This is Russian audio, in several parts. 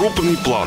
крупный план.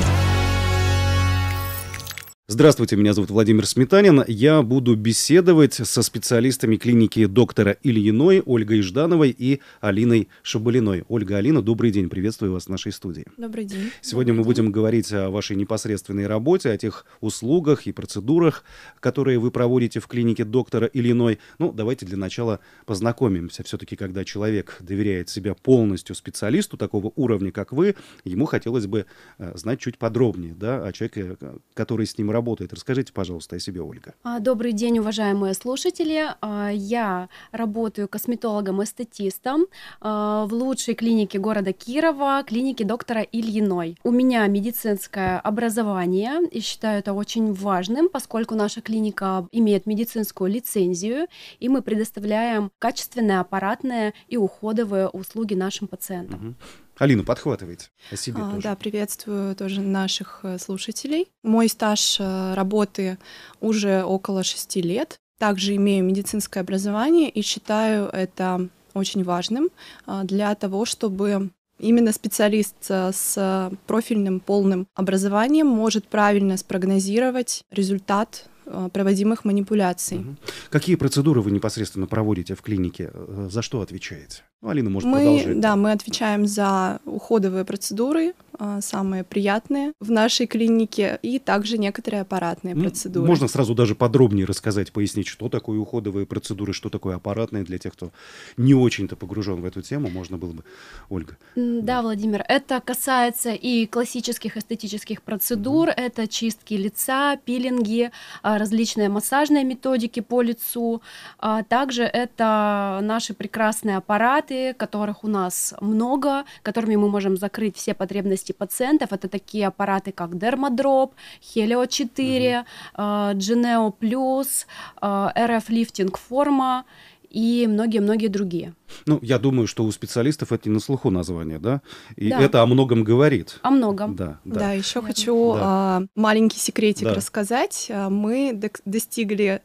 Здравствуйте, меня зовут Владимир Сметанин. Я буду беседовать со специалистами клиники доктора Ильиной, Ольгой Ждановой и Алиной Шабалиной. Ольга, Алина, добрый день. Приветствую вас в нашей студии. Добрый день. Сегодня добрый мы день. будем говорить о вашей непосредственной работе, о тех услугах и процедурах, которые вы проводите в клинике доктора Ильиной. Ну, давайте для начала познакомимся. Все-таки, когда человек доверяет себя полностью специалисту такого уровня, как вы, ему хотелось бы э, знать чуть подробнее да, о человеке, который с ним работает работает? Расскажите, пожалуйста, о себе, Ольга. А, добрый день, уважаемые слушатели. А, я работаю косметологом-эстетистом а, в лучшей клинике города Кирова, клинике доктора Ильиной. У меня медицинское образование, и считаю это очень важным, поскольку наша клиника имеет медицинскую лицензию, и мы предоставляем качественные аппаратные и уходовые услуги нашим пациентам. Угу. Алина, подхватывайте о себе а, тоже. Да, приветствую тоже наших э, слушателей. Мой стаж э, работы уже около шести лет. Также имею медицинское образование и считаю это очень важным э, для того, чтобы именно специалист с профильным полным образованием может правильно спрогнозировать результат Э, проводимых манипуляций. Какие процедуры вы непосредственно проводите в клинике? Э, за что отвечаете? Ну, Алина может мы, продолжить. Да, мы отвечаем за уходовые процедуры, э, самые приятные в нашей клинике, и также некоторые аппаратные ну, процедуры. Можно сразу даже подробнее рассказать, пояснить, что такое уходовые процедуры, что такое аппаратные, для тех, кто не очень-то погружен в эту тему, можно было бы, Ольга. Да, да. Владимир, это касается и классических эстетических процедур, угу. это чистки лица, пилинги, а, различные массажные методики по лицу. А, также это наши прекрасные аппараты, которых у нас много, которыми мы можем закрыть все потребности пациентов. Это такие аппараты, как Dermadrop, Helio 4, Geneo Plus, RF Lifting Форма и многие-многие другие. Ну, я думаю, что у специалистов это не на слуху название, да? И да. это о многом говорит. О многом. Да, да. да еще Понятно. хочу да. А, маленький секретик да. рассказать. А, мы достигли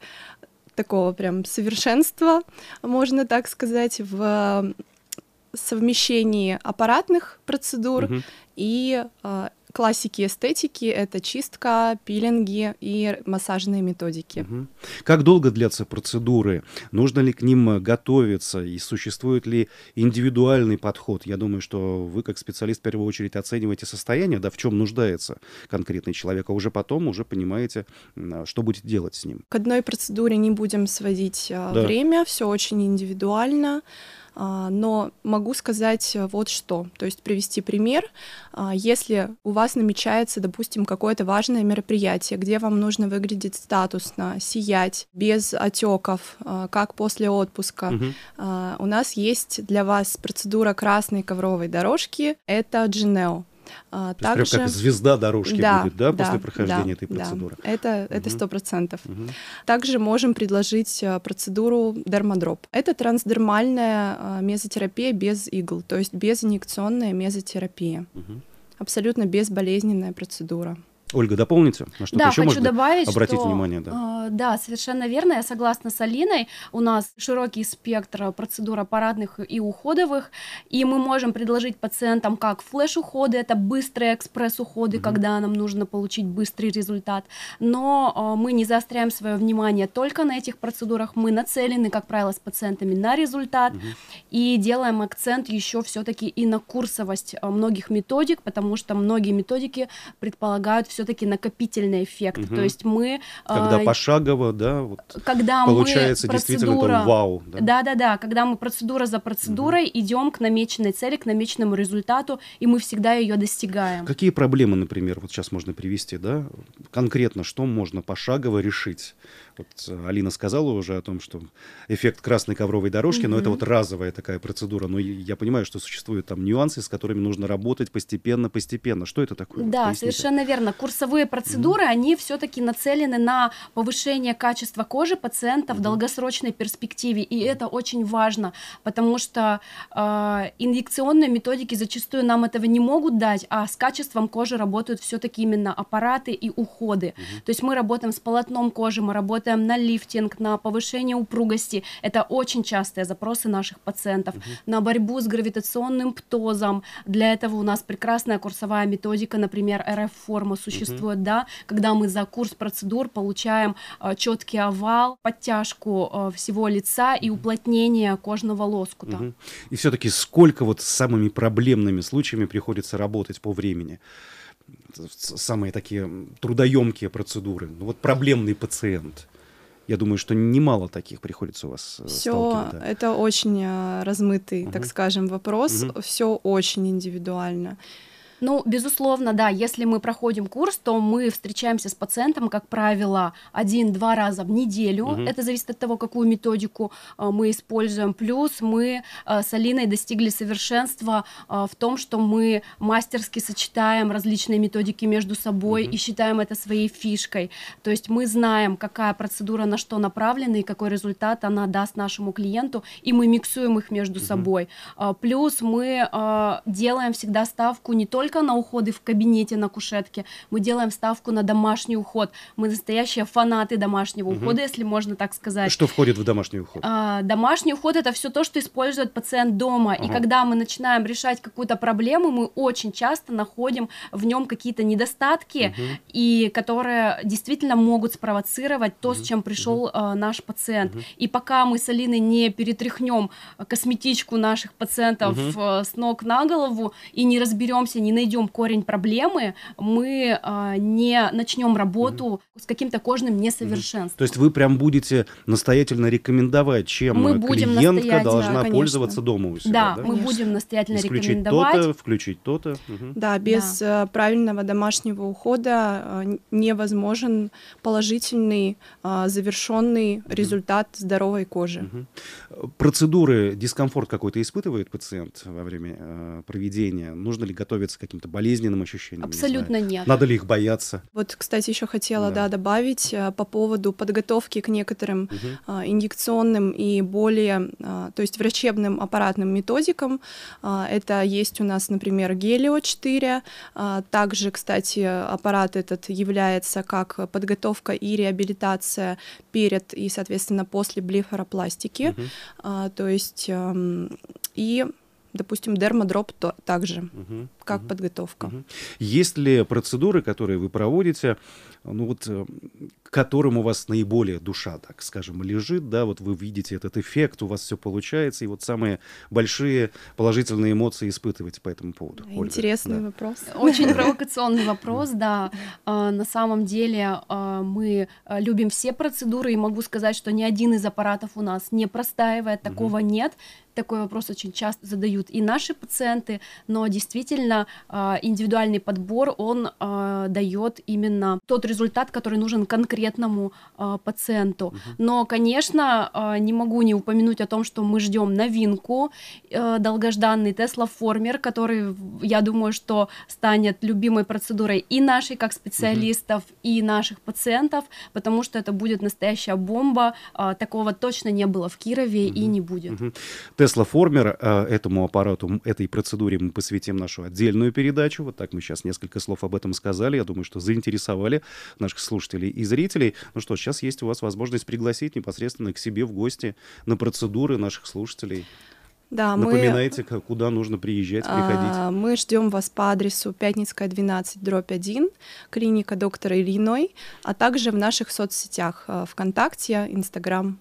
такого прям совершенства, можно так сказать, в а, совмещении аппаратных процедур угу. и классики эстетики — это чистка, пилинги и массажные методики. Угу. Как долго длятся процедуры? Нужно ли к ним э, готовиться? И существует ли индивидуальный подход? Я думаю, что вы, как специалист, в первую очередь оцениваете состояние, да, в чем нуждается конкретный человек, а уже потом уже понимаете, а, что будет делать с ним. К одной процедуре не будем сводить э, да. время, все очень индивидуально. А, но могу сказать э, вот что, то есть привести пример. А, если у вас намечается, допустим, какое-то важное мероприятие, где вам нужно выглядеть статусно, сиять, без отеков, а, как после отпуска, угу. у нас есть для вас процедура красной ковровой дорожки, это Джинео. А, то также... есть прям как звезда дорожки да, будет, да, да после прохождения да, этой процедуры? Да, это, это сто Угу. Также можем предложить э, процедуру дермодроп. Это трансдермальная э, мезотерапия без игл, то есть без инъекционная мезотерапия. Угу. Абсолютно безболезненная процедура. Ольга, дополните? На что-то да, еще хочу можно добавить, обратить что, внимание. Да. Э, да, совершенно верно. Я согласна с Алиной. У нас широкий спектр процедур аппаратных и уходовых, и мы можем предложить пациентам как флеш-уходы, это быстрые экспресс-уходы, угу. когда нам нужно получить быстрый результат. Но э, мы не заостряем свое внимание только на этих процедурах. Мы нацелены, как правило, с пациентами на результат угу. и делаем акцент еще все-таки и на курсовость э, многих методик, потому что многие методики предполагают все все-таки накопительный эффект. Угу. То есть мы... А, когда э, пошагово, да, вот когда получается мы действительно там вау. Да-да-да, когда мы процедура за процедурой угу. идем к намеченной цели, к намеченному результату, и мы всегда ее достигаем. Какие проблемы, например, вот сейчас можно привести, да, конкретно, что можно пошагово решить? Вот Алина сказала уже о том, что эффект красной ковровой дорожки, mm-hmm. но это вот разовая такая процедура. Но я понимаю, что существуют там нюансы, с которыми нужно работать постепенно, постепенно. Что это такое? Да, Поясните. совершенно верно. Курсовые процедуры, mm-hmm. они все-таки нацелены на повышение качества кожи пациента mm-hmm. в долгосрочной перспективе, и mm-hmm. это очень важно, потому что э, инъекционные методики зачастую нам этого не могут дать, а с качеством кожи работают все-таки именно аппараты и уходы. Mm-hmm. То есть мы работаем с полотном кожи, мы работаем работаем на лифтинг, на повышение упругости. Это очень частые запросы наших пациентов. Угу. На борьбу с гравитационным птозом. Для этого у нас прекрасная курсовая методика, например, РФ-форма существует, угу. да, когда мы за курс процедур получаем э, четкий овал, подтяжку э, всего лица и уплотнение кожного лоскута. Угу. И все-таки сколько вот с самыми проблемными случаями приходится работать по времени? самые такие трудоемкие процедуры, ну вот проблемный пациент. Я думаю, что немало таких приходится у вас э, Все, да. это очень а, размытый, угу. так скажем, вопрос. Угу. Все очень индивидуально. Ну, безусловно, да. Если мы проходим курс, то мы встречаемся с пациентом, как правило, один-два раза в неделю. Угу. Это зависит от того, какую методику э, мы используем. Плюс мы э, с Алиной достигли совершенства э, в том, что мы мастерски сочетаем различные методики между собой угу. и считаем это своей фишкой. То есть мы знаем, какая процедура на что направлена и какой результат она даст нашему клиенту, и мы миксуем их между угу. собой. Плюс мы делаем всегда ставку не только только на уходы в кабинете на кушетке, мы делаем ставку на домашний уход. Мы настоящие фанаты домашнего угу. ухода, если можно так сказать. Что входит в домашний уход? А, домашний уход это все то, что использует пациент дома. Ага. И когда мы начинаем решать какую-то проблему, мы очень часто находим в нем какие-то недостатки, угу. и которые действительно могут спровоцировать то, угу. с чем пришел угу. А, наш пациент. Угу. И пока мы с Алиной не перетряхнем косметичку наших пациентов угу. с ног на голову и не разберемся, не найдем корень проблемы, мы э, не начнем работу угу. с каким-то кожным несовершенством. Угу. То есть вы прям будете настоятельно рекомендовать, чем мы будем клиентка должна конечно. пользоваться дома у себя. Да, да? мы конечно. будем настоятельно Исключить рекомендовать. То-то, включить то-то. Угу. Да, без да. Э, правильного домашнего ухода э, невозможен положительный э, завершенный угу. результат здоровой кожи. Угу. Процедуры, дискомфорт какой-то испытывает пациент во время э, проведения? Нужно ли готовиться к каким-то болезненным ощущениям? Абсолютно не нет. Надо ли их бояться? Вот, кстати, еще хотела да. Да, добавить э, по поводу подготовки к некоторым угу. инъекционным и более, э, то есть врачебным аппаратным методикам. Это есть у нас, например, Гелио-4. Также, кстати, аппарат этот является как подготовка и реабилитация перед и, соответственно, после блефаропластики. Угу. То есть эм, и, допустим, дермодроп также. Угу как угу. подготовка. Угу. Есть ли процедуры, которые вы проводите, ну вот, э, к которым у вас наиболее душа, так скажем, лежит, да, вот вы видите этот эффект, у вас все получается, и вот самые большие положительные эмоции испытываете по этому поводу? Интересный Ольга, да. вопрос. Очень провокационный вопрос, да. А, на самом деле а, мы а, любим все процедуры, и могу сказать, что ни один из аппаратов у нас не простаивает, такого нет. Такой вопрос очень часто задают и наши пациенты, но действительно а, индивидуальный подбор, он а, дает именно тот результат, который нужен конкретному а, пациенту. Но, конечно, не могу не упомянуть о том, что мы ждем новинку, э, долгожданный Tesla Former, который, я думаю, что станет любимой процедурой и нашей как специалистов, угу. и наших пациентов, потому что это будет настоящая бомба. Такого точно не было в Кирове угу. и не будет. Тесла угу. Формер э, этому аппарату, этой процедуре мы посвятим нашу отдельную отдельную передачу. Вот так мы сейчас несколько слов об этом сказали. Я думаю, что заинтересовали наших слушателей и зрителей. Ну что, сейчас есть у вас возможность пригласить непосредственно к себе в гости на процедуры наших слушателей. Да, Напоминайте, мы, куда нужно приезжать, а, приходить. А, мы ждем вас по адресу Пятницкая 12, дробь 1, клиника доктора Ильиной, а также в наших соцсетях э, ВКонтакте, Инстаграм,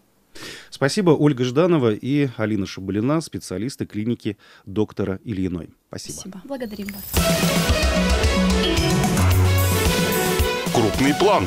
Спасибо, Ольга Жданова и Алина Шабалина, специалисты клиники доктора Ильиной. Спасибо. Спасибо. Благодарим вас. Крупный план.